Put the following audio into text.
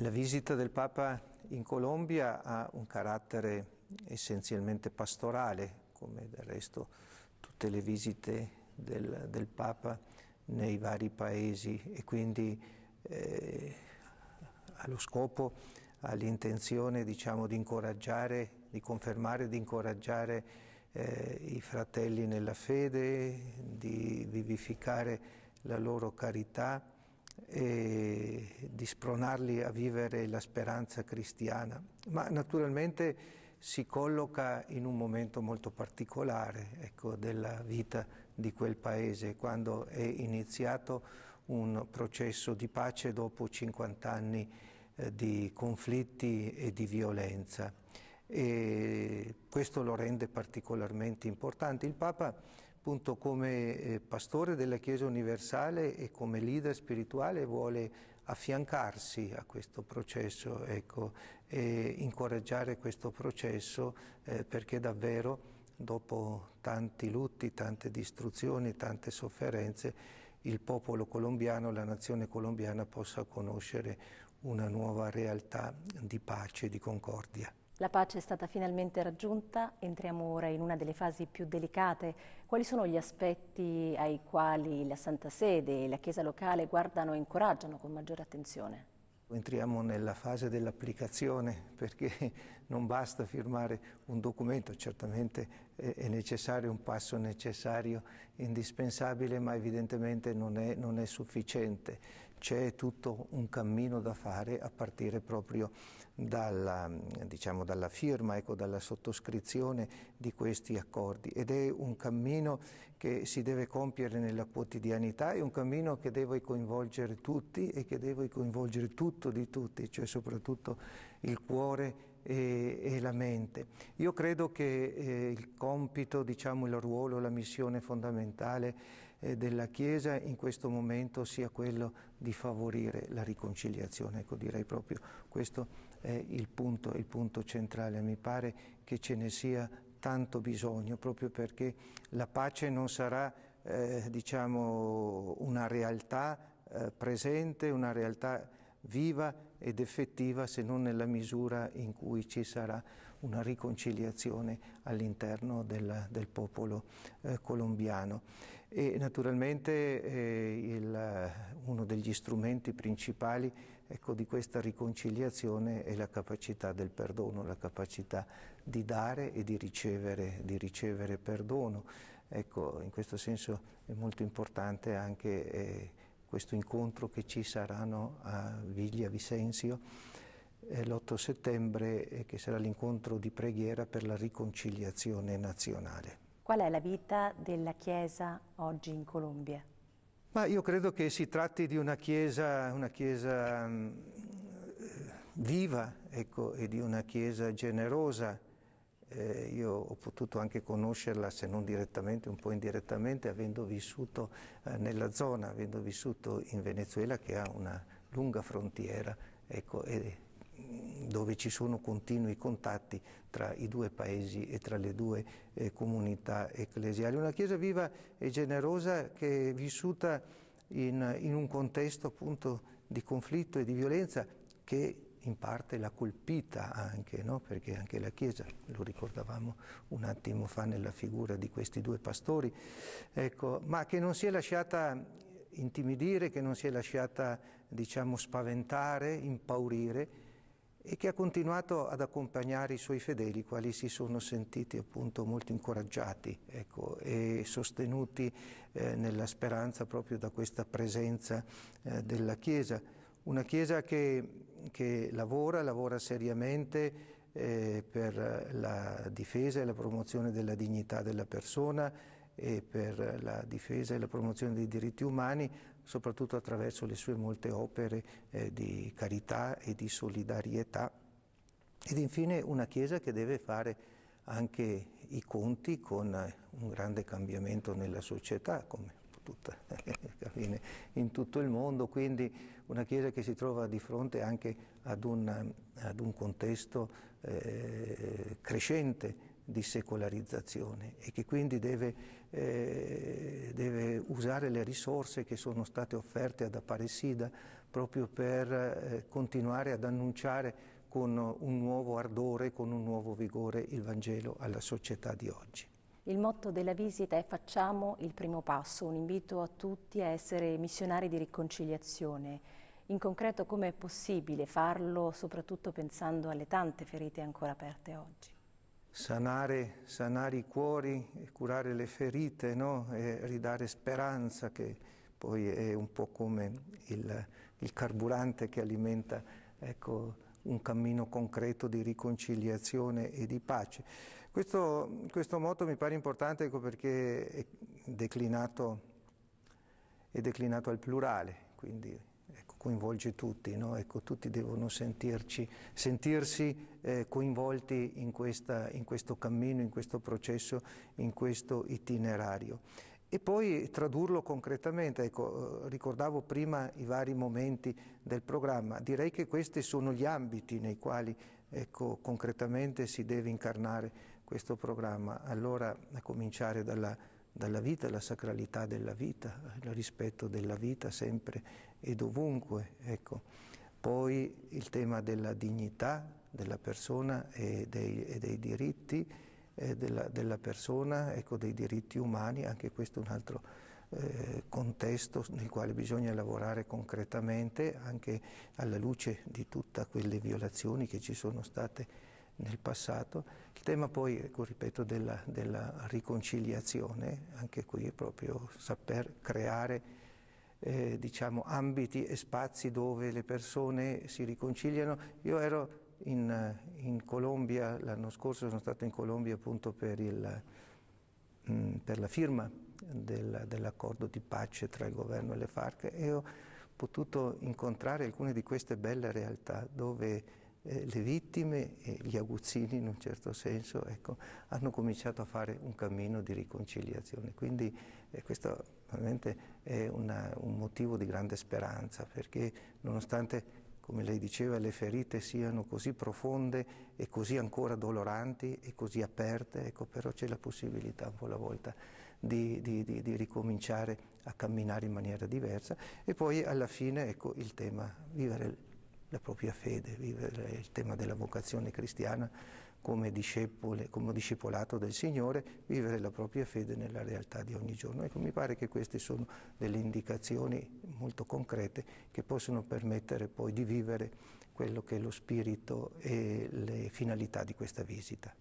La visita del Papa in Colombia ha un carattere essenzialmente pastorale, come del resto tutte le visite del, del Papa nei vari paesi e quindi eh, ha lo scopo, ha l'intenzione diciamo, di incoraggiare, di confermare di incoraggiare eh, i fratelli nella fede, di vivificare la loro carità e di spronarli a vivere la speranza cristiana, ma naturalmente si colloca in un momento molto particolare ecco, della vita di quel paese, quando è iniziato un processo di pace dopo 50 anni eh, di conflitti e di violenza. E questo lo rende particolarmente importante. Il Papa appunto come eh, pastore della Chiesa universale e come leader spirituale vuole affiancarsi a questo processo ecco, e incoraggiare questo processo eh, perché davvero dopo tanti lutti, tante distruzioni, tante sofferenze, il popolo colombiano, la nazione colombiana possa conoscere una nuova realtà di pace e di concordia. La pace è stata finalmente raggiunta, entriamo ora in una delle fasi più delicate. Quali sono gli aspetti ai quali la Santa Sede e la Chiesa locale guardano e incoraggiano con maggiore attenzione? Entriamo nella fase dell'applicazione perché non basta firmare un documento, certamente è necessario un passo necessario, indispensabile, ma evidentemente non è, non è sufficiente c'è tutto un cammino da fare a partire proprio dalla, diciamo, dalla firma, ecco, dalla sottoscrizione di questi accordi ed è un cammino che si deve compiere nella quotidianità, è un cammino che deve coinvolgere tutti e che deve coinvolgere tutto di tutti, cioè soprattutto il cuore e, e, la mente. Io credo che eh, il compito, diciamo, il ruolo, la missione fondamentale eh, della Chiesa in questo momento sia quello di favorire la riconciliazione. Ecco, direi proprio questo è il punto, il punto centrale. Mi pare che ce ne sia tanto bisogno, proprio perché la pace non sarà eh, diciamo, una realtà eh, presente, una realtà viva ed effettiva se non nella misura in cui ci sarà una riconciliazione all'interno del, del popolo eh, colombiano. E naturalmente eh, il, eh, uno degli strumenti principali ecco, di questa riconciliazione è la capacità del perdono, la capacità di dare e di ricevere, di ricevere perdono. Ecco, in questo senso è molto importante anche eh, questo incontro che ci saranno a Viglia Vicenzio eh, l'8 settembre, eh, che sarà l'incontro di preghiera per la riconciliazione nazionale. Qual è la vita della Chiesa oggi in Colombia? Ma io credo che si tratti di una Chiesa, una chiesa mm, viva ecco, e di una Chiesa generosa. Eh, io ho potuto anche conoscerla, se non direttamente, un po' indirettamente, avendo vissuto eh, nella zona, avendo vissuto in Venezuela che ha una lunga frontiera ecco, e dove ci sono continui contatti tra i due paesi e tra le due eh, comunità ecclesiali. Una Chiesa viva e generosa che è vissuta in, in un contesto appunto di conflitto e di violenza che in parte l'ha colpita anche, no? perché anche la Chiesa, lo ricordavamo un attimo fa nella figura di questi due pastori, ecco, ma che non si è lasciata intimidire, che non si è lasciata diciamo, spaventare, impaurire e che ha continuato ad accompagnare i suoi fedeli, quali si sono sentiti appunto molto incoraggiati ecco, e sostenuti eh, nella speranza proprio da questa presenza eh, della Chiesa. Una Chiesa che, che lavora, lavora seriamente eh, per la difesa e la promozione della dignità della persona, e per la difesa e la promozione dei diritti umani, soprattutto attraverso le sue molte opere eh, di carità e di solidarietà. Ed infine una Chiesa che deve fare anche i conti con eh, un grande cambiamento nella società, come tutta, in tutto il mondo, quindi una Chiesa che si trova di fronte anche ad un, ad un contesto eh, crescente di secolarizzazione e che quindi deve, eh, deve, usare le risorse che sono state offerte ad Aparecida proprio per eh, continuare ad annunciare con un nuovo ardore, con un nuovo vigore il Vangelo alla società di oggi. Il motto della visita è facciamo il primo passo, un invito a tutti a essere missionari di riconciliazione. In concreto come è possibile farlo, soprattutto pensando alle tante ferite ancora aperte oggi? sanare, sanare, i cuori e curare le ferite, no? e ridare speranza, che poi è un po' come il, il carburante che alimenta ecco, un cammino concreto di riconciliazione e di pace. Questo, questo motto mi pare importante ecco perché è declinato, è declinato al plurale, quindi coinvolge tutti, no? ecco, tutti devono sentirci, sentirsi eh, coinvolti in, questa, in questo cammino, in questo processo, in questo itinerario e poi tradurlo concretamente. Ecco, eh, ricordavo prima i vari momenti del programma, direi che questi sono gli ambiti nei quali ecco, concretamente si deve incarnare questo programma. Allora, a cominciare dalla dalla vita, la sacralità della vita, il rispetto della vita sempre e dovunque. Ecco. Poi il tema della dignità della persona e dei, e dei diritti eh, della, della, persona, ecco, dei diritti umani, anche questo è un altro eh, contesto nel quale bisogna lavorare concretamente anche alla luce di tutte quelle violazioni che ci sono state nel passato. Il tema poi, ecco, ripeto, della, della, riconciliazione, anche qui è proprio saper creare eh, diciamo, ambiti e spazi dove le persone si riconciliano. Io ero in, in Colombia, l'anno scorso sono stato in Colombia appunto per, il, mh, mm, per la firma del, dell'accordo di pace tra il governo e le FARC e ho potuto incontrare alcune di queste belle realtà dove eh, le vittime e gli aguzzini in un certo senso ecco, hanno cominciato a fare un cammino di riconciliazione. Quindi eh, questo veramente è una, un motivo di grande speranza perché nonostante come lei diceva, le ferite siano così profonde e così ancora doloranti e così aperte, ecco, però c'è la possibilità un po' alla volta di, di, di, di, ricominciare a camminare in maniera diversa e poi alla fine ecco, il tema, vivere la propria fede, vivere il tema della vocazione cristiana come, discepole, come discepolato del Signore, vivere la propria fede nella realtà di ogni giorno. Ecco, mi pare che queste sono delle indicazioni molto concrete che possono permettere poi di vivere quello che è lo spirito e le finalità di questa visita.